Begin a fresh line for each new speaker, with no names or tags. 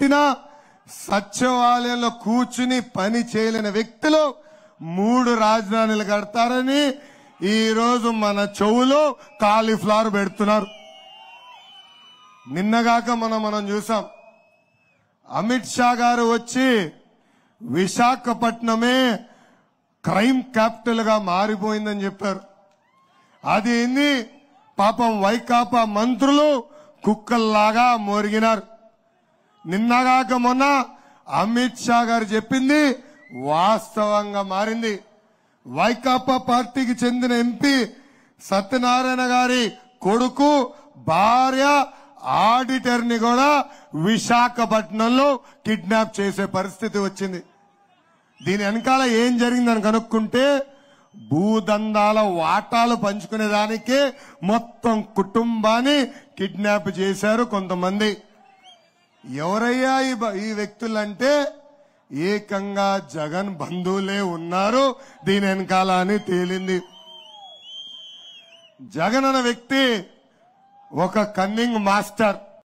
పెట్టిన సచివాలయంలో కూర్చుని పని చేయలేని వ్యక్తులు మూడు రాజధానులు కడతారని ఈ రోజు మన చెవులో కాలిఫ్లవర్ పెడుతున్నారు నిన్నగాక మనం మనం చూసాం అమిత్ షా గారు వచ్చి విశాఖపట్నమే క్రైమ్ క్యాపిటల్ గా మారిపోయిందని చెప్పారు అది ఏంది పాపం వైకాపా మంత్రులు కుక్కల్లాగా మోరిగినారు నిన్నగాక మొన్న అమిత్ షా గారు చెప్పింది వాస్తవంగా మారింది వైకాపా పార్టీకి చెందిన ఎంపీ సత్యనారాయణ గారి కొడుకు భార్య ఆడిటర్ ని కూడా విశాఖపట్నంలో కిడ్నాప్ చేసే పరిస్థితి వచ్చింది దీని వెనకాల ఏం జరిగిందని కనుక్కుంటే భూదందాల వాటాలు పంచుకునేదానికే మొత్తం కుటుంబాన్ని కిడ్నాప్ చేశారు కొంతమంది ఎవరయ్యా ఈ వ్యక్తులంటే ఏకంగా జగన్ బంధువులే ఉన్నారు దీని వెనకాల అని తేలింది జగన్ అన్న వ్యక్తి ఒక కన్నింగ్ మాస్టర్